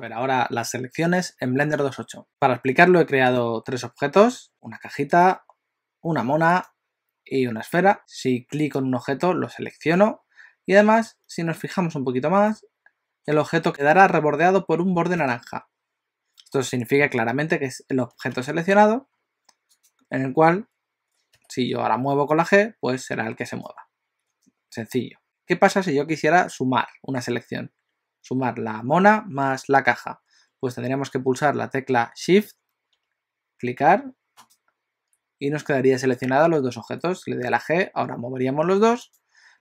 ver ahora las selecciones en Blender 2.8. Para explicarlo he creado tres objetos, una cajita, una mona y una esfera. Si clico en un objeto lo selecciono y además si nos fijamos un poquito más el objeto quedará rebordeado por un borde naranja. Esto significa claramente que es el objeto seleccionado en el cual si yo ahora muevo con la G pues será el que se mueva. Sencillo. ¿Qué pasa si yo quisiera sumar una selección? sumar la mona más la caja. Pues tendríamos que pulsar la tecla Shift, clicar y nos quedaría seleccionado los dos objetos. Le doy a la G, ahora moveríamos los dos,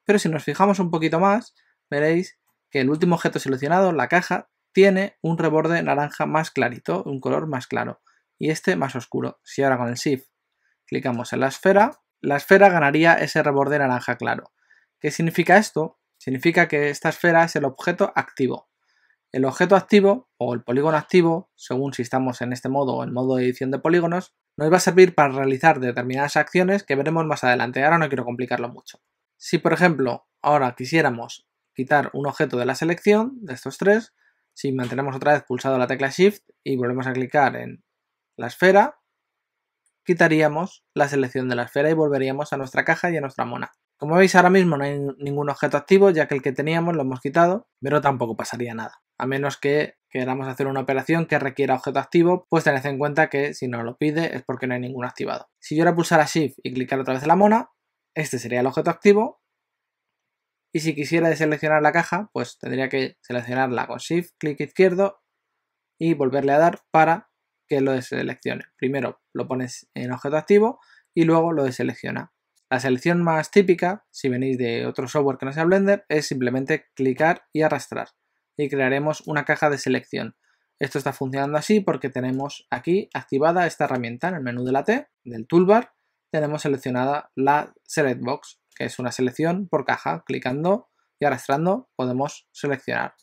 pero si nos fijamos un poquito más, veréis que el último objeto seleccionado, la caja, tiene un reborde naranja más clarito, un color más claro, y este más oscuro. Si ahora con el Shift clicamos en la esfera, la esfera ganaría ese reborde naranja claro. ¿Qué significa esto? Significa que esta esfera es el objeto activo. El objeto activo o el polígono activo, según si estamos en este modo o en modo de edición de polígonos, nos va a servir para realizar determinadas acciones que veremos más adelante. Ahora no quiero complicarlo mucho. Si por ejemplo ahora quisiéramos quitar un objeto de la selección de estos tres, si mantenemos otra vez pulsado la tecla Shift y volvemos a clicar en la esfera, quitaríamos la selección de la esfera y volveríamos a nuestra caja y a nuestra mona. Como veis ahora mismo no hay ningún objeto activo ya que el que teníamos lo hemos quitado, pero tampoco pasaría nada. A menos que queramos hacer una operación que requiera objeto activo, pues tened en cuenta que si no lo pide es porque no hay ninguno activado. Si yo ahora pulsara Shift y clicar otra vez en la mona, este sería el objeto activo. Y si quisiera deseleccionar la caja, pues tendría que seleccionarla con Shift, clic izquierdo y volverle a dar para que lo deseleccione. Primero lo pones en objeto activo y luego lo deselecciona. La selección más típica, si venís de otro software que no sea Blender, es simplemente clicar y arrastrar y crearemos una caja de selección. Esto está funcionando así porque tenemos aquí activada esta herramienta en el menú de la T, del toolbar, tenemos seleccionada la Select Box, que es una selección por caja. Clicando y arrastrando podemos seleccionar.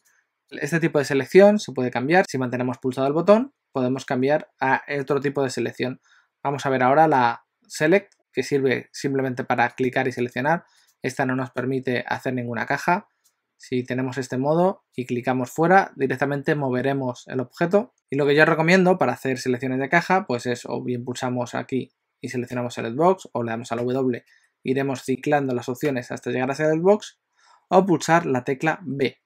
Este tipo de selección se puede cambiar. Si mantenemos pulsado el botón, podemos cambiar a otro tipo de selección. Vamos a ver ahora la Select que sirve simplemente para clicar y seleccionar. Esta no nos permite hacer ninguna caja. Si tenemos este modo y clicamos fuera, directamente moveremos el objeto. Y lo que yo recomiendo para hacer selecciones de caja, pues es o bien pulsamos aquí y seleccionamos el Box, o le damos al la W, iremos ciclando las opciones hasta llegar a el Box, o pulsar la tecla B.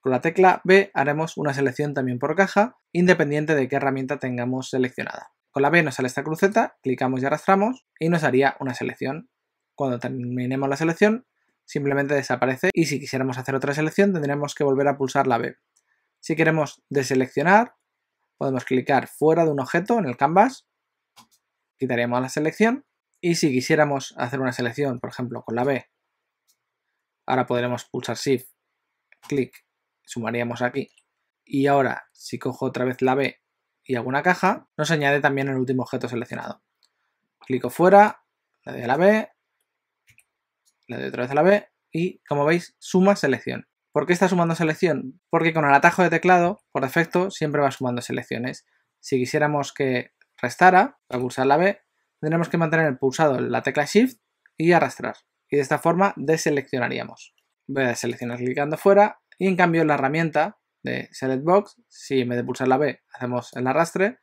Con la tecla B haremos una selección también por caja, independiente de qué herramienta tengamos seleccionada. Con la B nos sale esta cruceta, clicamos y arrastramos y nos haría una selección. Cuando terminemos la selección, simplemente desaparece y si quisiéramos hacer otra selección tendremos que volver a pulsar la B. Si queremos deseleccionar, podemos clicar fuera de un objeto en el canvas, quitaríamos la selección y si quisiéramos hacer una selección, por ejemplo, con la B, ahora podremos pulsar Shift, clic, sumaríamos aquí y ahora si cojo otra vez la B y alguna caja, nos añade también el último objeto seleccionado. Clico fuera, le doy a la B, le doy otra vez a la B y, como veis, suma selección. ¿Por qué está sumando selección? Porque con el atajo de teclado, por defecto, siempre va sumando selecciones. Si quisiéramos que restara, para pulsar la B, tendremos que mantener pulsado la tecla Shift y arrastrar. Y de esta forma deseleccionaríamos. Voy a deseleccionar clicando fuera y en cambio la herramienta de Select Box, si en vez de pulsar la B hacemos el arrastre,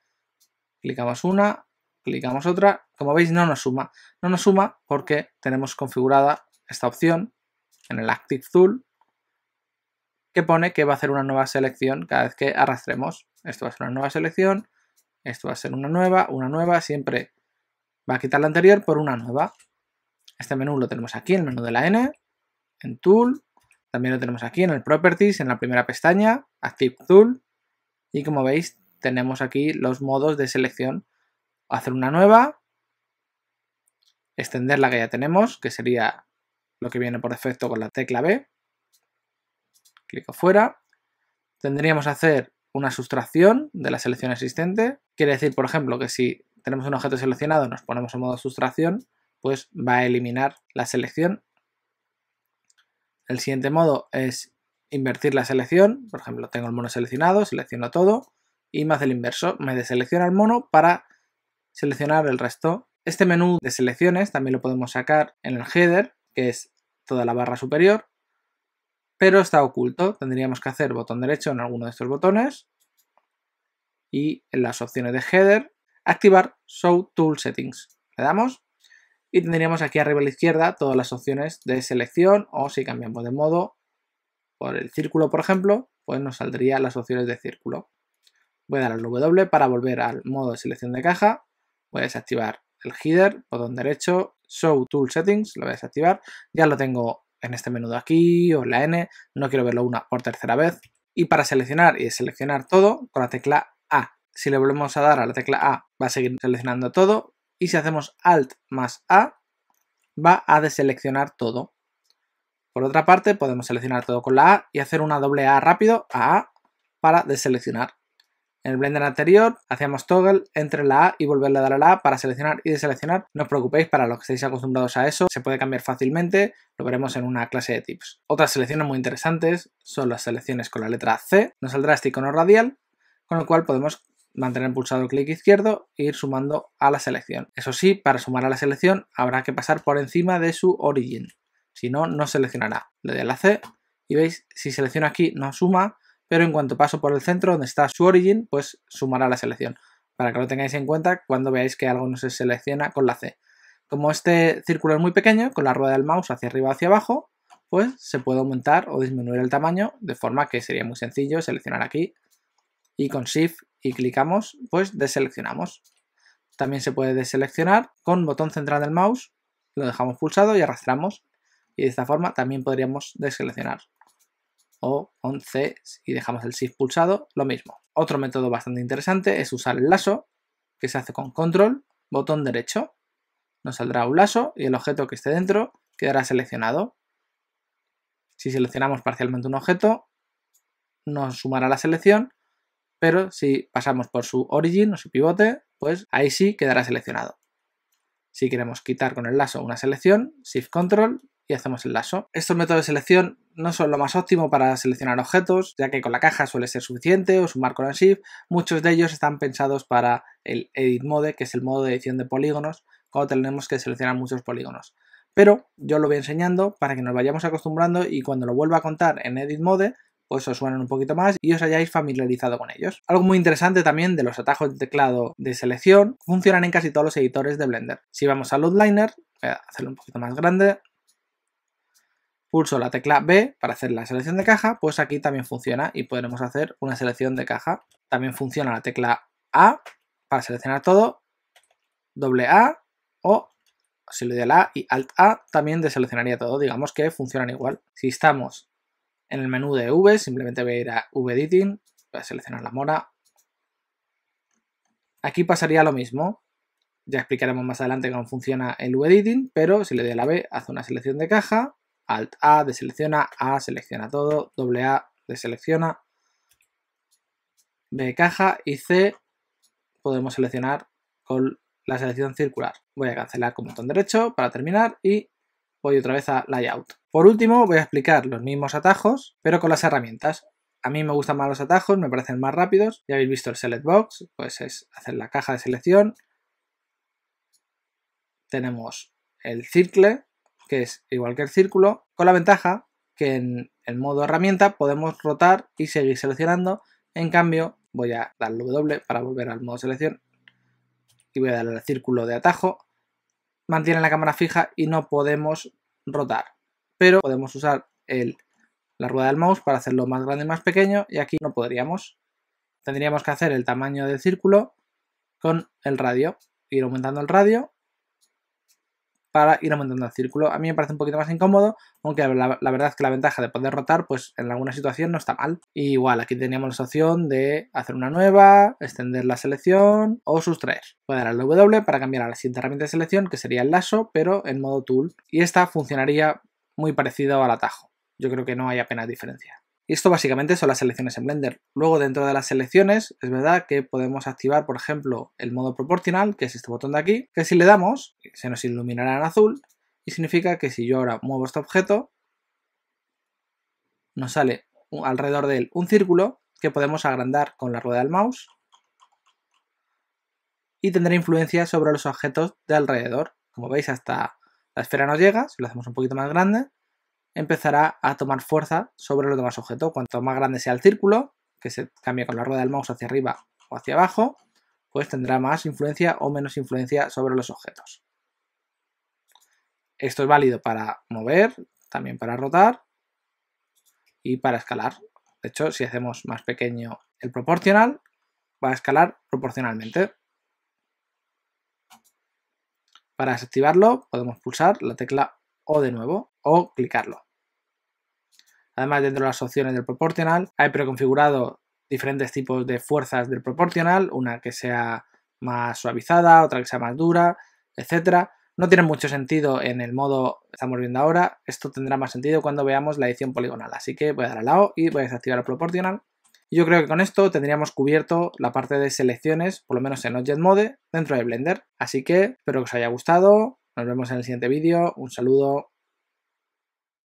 clicamos una, clicamos otra, como veis no nos suma. No nos suma porque tenemos configurada esta opción en el Active Tool que pone que va a hacer una nueva selección cada vez que arrastremos. Esto va a ser una nueva selección, esto va a ser una nueva, una nueva, siempre va a quitar la anterior por una nueva. Este menú lo tenemos aquí, en el menú de la N, en Tool, también lo tenemos aquí en el Properties, en la primera pestaña, Active Tool. Y como veis, tenemos aquí los modos de selección. Hacer una nueva, extender la que ya tenemos, que sería lo que viene por defecto con la tecla B. Clic fuera, Tendríamos que hacer una sustracción de la selección existente. Quiere decir, por ejemplo, que si tenemos un objeto seleccionado, nos ponemos en modo sustracción, pues va a eliminar la selección el siguiente modo es invertir la selección. Por ejemplo, tengo el mono seleccionado, selecciono todo y me hace el inverso. Me deselecciona el mono para seleccionar el resto. Este menú de selecciones también lo podemos sacar en el header, que es toda la barra superior, pero está oculto. Tendríamos que hacer botón derecho en alguno de estos botones y en las opciones de header, activar Show Tool Settings. Le damos y tendríamos aquí arriba a la izquierda todas las opciones de selección o si cambiamos de modo por el círculo, por ejemplo, pues nos saldrían las opciones de círculo. Voy a dar al W para volver al modo de selección de caja. Voy a desactivar el header, botón derecho, Show Tool Settings, lo voy a desactivar. Ya lo tengo en este menú de aquí o en la N, no quiero verlo una por tercera vez. Y para seleccionar y seleccionar todo, con la tecla A. Si le volvemos a dar a la tecla A, va a seguir seleccionando todo, y si hacemos Alt más A, va a deseleccionar todo. Por otra parte, podemos seleccionar todo con la A y hacer una doble A rápido a A para deseleccionar. En el Blender anterior hacíamos toggle entre la A y volverle a dar a la A para seleccionar y deseleccionar. No os preocupéis, para los que estéis acostumbrados a eso, se puede cambiar fácilmente, lo veremos en una clase de tips. Otras selecciones muy interesantes son las selecciones con la letra C, nos saldrá este icono radial, con el cual podemos mantener pulsado el clic izquierdo e ir sumando a la selección. Eso sí, para sumar a la selección habrá que pasar por encima de su origin, si no, no seleccionará. Le doy a la C y veis, si selecciono aquí no suma, pero en cuanto paso por el centro donde está su origin, pues sumará la selección, para que lo tengáis en cuenta cuando veáis que algo no se selecciona con la C. Como este círculo es muy pequeño, con la rueda del mouse hacia arriba o hacia abajo, pues se puede aumentar o disminuir el tamaño de forma que sería muy sencillo seleccionar aquí y con Shift y clicamos, pues deseleccionamos. También se puede deseleccionar con botón central del mouse, lo dejamos pulsado y arrastramos. Y de esta forma también podríamos deseleccionar. O con C y dejamos el Shift pulsado, lo mismo. Otro método bastante interesante es usar el lazo, que se hace con control, botón derecho. Nos saldrá un lazo y el objeto que esté dentro quedará seleccionado. Si seleccionamos parcialmente un objeto, nos sumará la selección pero si pasamos por su origin o su pivote, pues ahí sí quedará seleccionado. Si queremos quitar con el lazo una selección, Shift Control y hacemos el lazo. Estos métodos de selección no son lo más óptimo para seleccionar objetos, ya que con la caja suele ser suficiente o sumar con el Shift. Muchos de ellos están pensados para el Edit Mode, que es el modo de edición de polígonos, cuando tenemos que seleccionar muchos polígonos. Pero yo lo voy enseñando para que nos vayamos acostumbrando y cuando lo vuelva a contar en Edit Mode, pues os suenan un poquito más y os hayáis familiarizado con ellos. Algo muy interesante también de los atajos de teclado de selección, funcionan en casi todos los editores de Blender. Si vamos al Outliner, voy a hacerlo un poquito más grande, pulso la tecla B para hacer la selección de caja, pues aquí también funciona y podremos hacer una selección de caja. También funciona la tecla A para seleccionar todo, doble A o si le doy la A y Alt A también deseleccionaría todo, digamos que funcionan igual. Si estamos en el menú de V simplemente voy a ir a V-Editing, voy a seleccionar la mora. Aquí pasaría lo mismo. Ya explicaremos más adelante cómo funciona el V-Editing, pero si le doy a la B, hace una selección de caja, Alt A, deselecciona, A, selecciona todo, doble A, deselecciona, B caja y C podemos seleccionar con la selección circular. Voy a cancelar con botón derecho para terminar y voy otra vez a Layout. Por último, voy a explicar los mismos atajos, pero con las herramientas. A mí me gustan más los atajos, me parecen más rápidos. Ya habéis visto el Select Box, pues es hacer la caja de selección. Tenemos el circle, que es igual que el círculo, con la ventaja que en el modo herramienta podemos rotar y seguir seleccionando. En cambio, voy a darle W para volver al modo selección y voy a darle al círculo de atajo. Mantiene la cámara fija y no podemos rotar. Pero podemos usar la rueda del mouse para hacerlo más grande y más pequeño y aquí no podríamos. Tendríamos que hacer el tamaño del círculo con el radio, ir aumentando el radio para ir aumentando el círculo. A mí me parece un poquito más incómodo, aunque la, verdad es que la ventaja de poder rotar, pues en alguna situación no está mal. igual, aquí teníamos la opción de hacer una nueva, extender la selección o sustraer. Voy a dar al W para cambiar a la siguiente herramienta de selección, que sería el lazo pero en modo tool. Y esta funcionaría muy parecido al atajo. Yo creo que no hay apenas diferencia. Y esto básicamente son las selecciones en Blender. Luego dentro de las selecciones es verdad que podemos activar por ejemplo el modo proporcional, que es este botón de aquí, que si le damos se nos iluminará en azul y significa que si yo ahora muevo este objeto nos sale alrededor de él un círculo que podemos agrandar con la rueda del mouse y tendrá influencia sobre los objetos de alrededor. Como veis hasta la esfera nos llega, si lo hacemos un poquito más grande, empezará a tomar fuerza sobre los demás objetos. Cuanto más grande sea el círculo, que se cambie con la rueda del mouse hacia arriba o hacia abajo, pues tendrá más influencia o menos influencia sobre los objetos. Esto es válido para mover, también para rotar y para escalar. De hecho, si hacemos más pequeño el proporcional, va a escalar proporcionalmente. Para desactivarlo podemos pulsar la tecla O de nuevo o clicarlo. Además, dentro de las opciones del proporcional, hay preconfigurado diferentes tipos de fuerzas del proporcional, una que sea más suavizada, otra que sea más dura, etc. No tiene mucho sentido en el modo que estamos viendo ahora, esto tendrá más sentido cuando veamos la edición poligonal, así que voy a dar al lado y voy a desactivar el proporcional. Yo creo que con esto tendríamos cubierto la parte de selecciones, por lo menos en Object Mode, dentro de Blender. Así que espero que os haya gustado, nos vemos en el siguiente vídeo, un saludo,